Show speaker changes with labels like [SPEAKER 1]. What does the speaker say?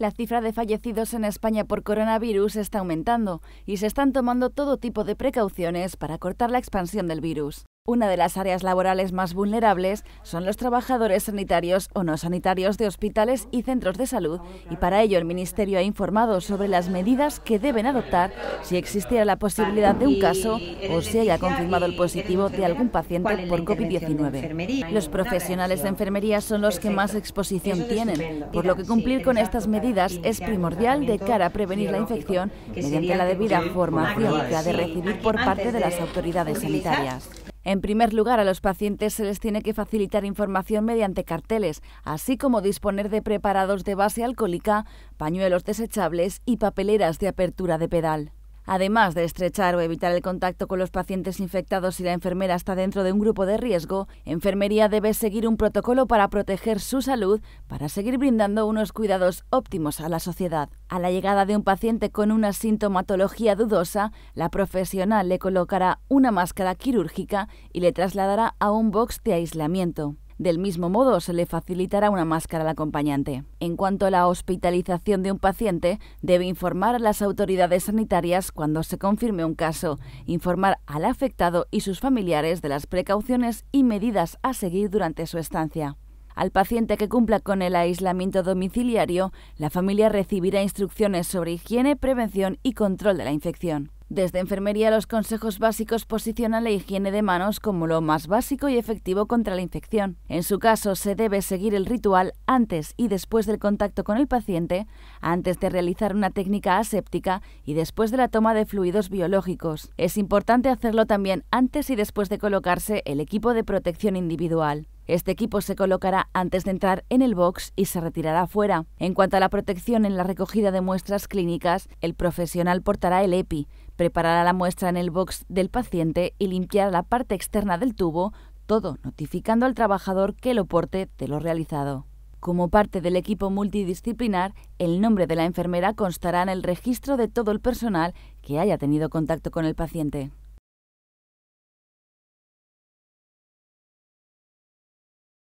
[SPEAKER 1] La cifra de fallecidos en España por coronavirus está aumentando y se están tomando todo tipo de precauciones para cortar la expansión del virus. Una de las áreas laborales más vulnerables son los trabajadores sanitarios o no sanitarios de hospitales y centros de salud y para ello el Ministerio ha informado sobre las medidas que deben adoptar si existiera la posibilidad de un caso o si haya confirmado el positivo de algún paciente por COVID-19. Los profesionales de enfermería son los que más exposición tienen, por lo que cumplir con estas medidas es primordial de cara a prevenir la infección mediante la debida formación que ha de recibir por parte de las autoridades sanitarias. En primer lugar, a los pacientes se les tiene que facilitar información mediante carteles, así como disponer de preparados de base alcohólica, pañuelos desechables y papeleras de apertura de pedal. Además de estrechar o evitar el contacto con los pacientes infectados si la enfermera está dentro de un grupo de riesgo, enfermería debe seguir un protocolo para proteger su salud, para seguir brindando unos cuidados óptimos a la sociedad. A la llegada de un paciente con una sintomatología dudosa, la profesional le colocará una máscara quirúrgica y le trasladará a un box de aislamiento. Del mismo modo, se le facilitará una máscara al acompañante. En cuanto a la hospitalización de un paciente, debe informar a las autoridades sanitarias cuando se confirme un caso, informar al afectado y sus familiares de las precauciones y medidas a seguir durante su estancia. Al paciente que cumpla con el aislamiento domiciliario, la familia recibirá instrucciones sobre higiene, prevención y control de la infección. Desde enfermería, los consejos básicos posicionan la higiene de manos como lo más básico y efectivo contra la infección. En su caso, se debe seguir el ritual antes y después del contacto con el paciente, antes de realizar una técnica aséptica y después de la toma de fluidos biológicos. Es importante hacerlo también antes y después de colocarse el equipo de protección individual. Este equipo se colocará antes de entrar en el box y se retirará fuera. En cuanto a la protección en la recogida de muestras clínicas, el profesional portará el EPI, preparará la muestra en el box del paciente y limpiará la parte externa del tubo, todo notificando al trabajador que lo porte de lo realizado. Como parte del equipo multidisciplinar, el nombre de la enfermera constará en el registro de todo el personal que haya tenido contacto con el paciente.